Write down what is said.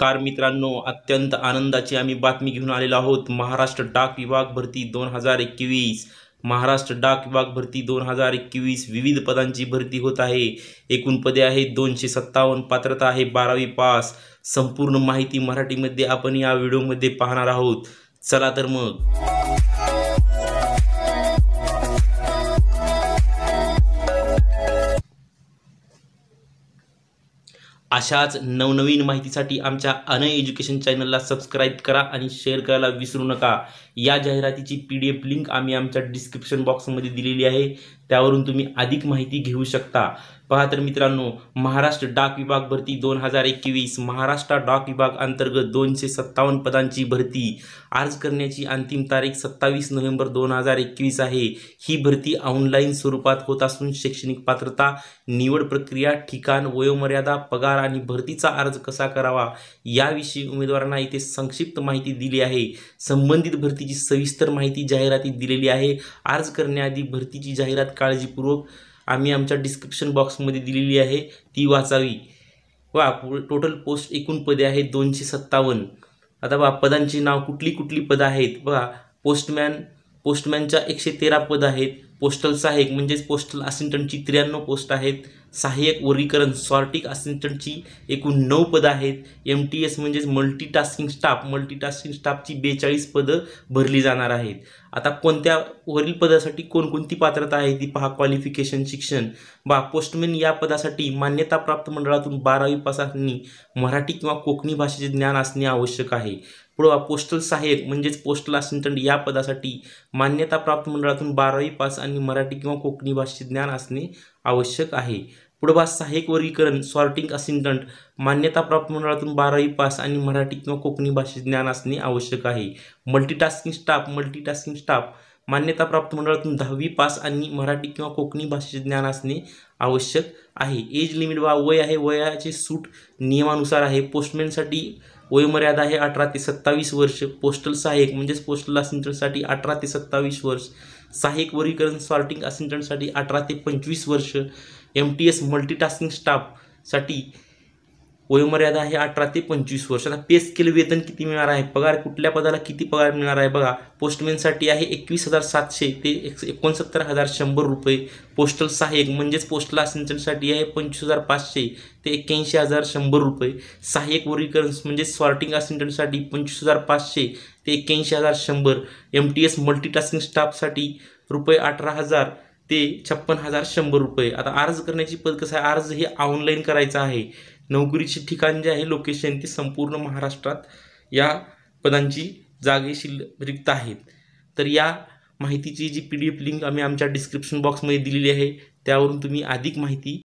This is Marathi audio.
कार मित्रांनो अत्यंत आनंदाची आम्ही बातमी घेऊन आलेलो आहोत महाराष्ट्र डाक विभाग भरती दोन हजार एकवीस महाराष्ट्र डाक विभाग भरती दोन हजार एकवीस विविध पदांची भरती होत आहे एकूण पदे आहेत दोनशे सत्तावन्न पात्रता आहे बारावी पास संपूर्ण माहिती मराठीमध्ये आपण या व्हिडिओमध्ये पाहणार आहोत चला तर मग अशाच नवनवीन माहितीसाठी आमच्या अनय एज्युकेशन चॅनलला सबस्क्राईब करा आणि शेअर करायला विसरू नका या जाहिरातीची पी डी एफ लिंक आम्ही आमच्या डिस्क्रिप्शन बॉक्समध्ये दिलेली आहे त्यावरून तुम्ही अधिक माहिती घेऊ शकता पहा तर मित्रांनो महाराष्ट्र डाक विभाग भरती दोन हजार एकवीस महाराष्ट्र डाक विभाग अंतर्गत दोनशे सत्तावन्न पदांची भरती अर्ज करण्याची अंतिम तारीख सत्तावीस नोव्हेंबर दोन हजार एकवीस आहे ही भरती ऑनलाईन स्वरूपात होत असून शैक्षणिक पात्रता निवड प्रक्रिया ठिकाण वयोमर्यादा पगार आणि भरतीचा अर्ज कसा करावा याविषयी उमेदवारांना इथे संक्षिप्त माहिती दिली आहे संबंधित भरतीची सविस्तर माहिती जाहिरातीत दिलेली आहे अर्ज करण्याआधी भरतीची जाहिरात काळजीपूर्वक आम्ही आमच्या डिस्क्रिप्शन बॉक्समध्ये दिलेली आहे ती वाचावी वा टोटल पोस्ट एकूण पदे आहेत दोनशे सत्तावन्न आता बा पदांची नाव कुठली कुठली पदं आहेत बघा पोस्टमॅन पोस्टमॅनच्या एकशे तेरा पद आहेत पोस्टल सहाय्यक म्हणजेच पोस्टल असिस्टंटची त्र्याण्णव पोस्ट आहेत सहाय्यक वर्गीकरण सॉर्टिक असिस्टंटची एकूण नऊ पदं आहेत एम टी एस म्हणजेच मल्टीटास्किंग स्टाफ मल्टीटास्किंग स्टाफची बेचाळीस पदं भरली जाणार आहेत आता कोणत्या वरील पदासाठी कोणकोणती पात्रता आहे ती पहा क्वालिफिकेशन शिक्षण बा पोस्टमॅन या पदासाठी मान्यताप्राप्त मंडळातून बारावी पासांनी मराठी किंवा कोकणी भाषेचे ज्ञान असणे आवश्यक आहे पुढवा पोस्टल सहाय्यक म्हणजेच पोस्टल असिस्टंट या पदासाठी मान्यताप्राप्त मंडळातून बारावी पास आणि मराठी किंवा कोकणी भाषेचे ज्ञान असणे आवश्यक आहे पुढबा सहाय्यक वर्गीकरण सॉर्टिंग असिस्टंट मान्यताप्राप्त मंडळातून बारावी पास आणि मराठी किंवा कोकणी भाषेत ज्ञान असणे आवश्यक आहे मल्टीटास्किंग स्टाफ मल्टीटास्किंग स्टाफ मान्यताप्राप्त मंडळातून दहावी पास आणि मराठी किंवा कोकणी भाषेचे ज्ञान असणे आवश्यक आहे एज लिमिट वा वय आहे वयाचे सूट नियमानुसार आहे पोस्टमॅनसाठी वयमर्यादा आहे अठरा ते सत्तावीस वर्ष पोस्टल सहाय्यक म्हणजेच पोस्टल असिस्टंटसाठी अठरा ते सत्तावीस वर्ष सहाय्यक वर्गीकरण सॉर्टिंग असिस्टंटसाठी अठरा ते पंचवीस वर्ष एम टी एस मल्टीटास्किंग स्टाफसाठी वयोमर्यादा आहे अठरा ते पंचवीस वर्ष आता पे स्केल वेतन किती मिळणार आहे पगार कुठल्या पदाला किती पगार मिळणार आहे बघा पोस्टमॅनसाठी आहे एकवीस हजार सातशे ते एक एकोणसत्तर हजार शंभर रुपये पोस्टल सहाय्यक म्हणजेच पोस्टल असिस्टंटसाठी आहे पंचवीस हजार पाचशे ते एक्क्याऐंशी हजार शंभर रुपये सहाय्यक वर्गीकरण म्हणजे स्वार्टिंग असिस्टंटसाठी पंचवीस हजार पाचशे ते एक्क्याऐंशी हजार शंभर एम टी एस मल्टीटास्किंग स्टाफसाठी रुपये अठरा हजार ते छप्पन हजार शंभर रुपये आता अर्ज करण्याची पद कसं आहे अर्ज हे ऑनलाईन करायचं आहे नोकरीचे ठिकाण जे आहे लोकेशन ते संपूर्ण महाराष्ट्रात या पदांची जागे शिल रिक्त आहेत तर या माहितीची जी पी डी एफ लिंक आम्ही आमच्या डिस्क्रिप्शन बॉक्समध्ये दिलेली आहे त्यावरून तुम्ही अधिक माहिती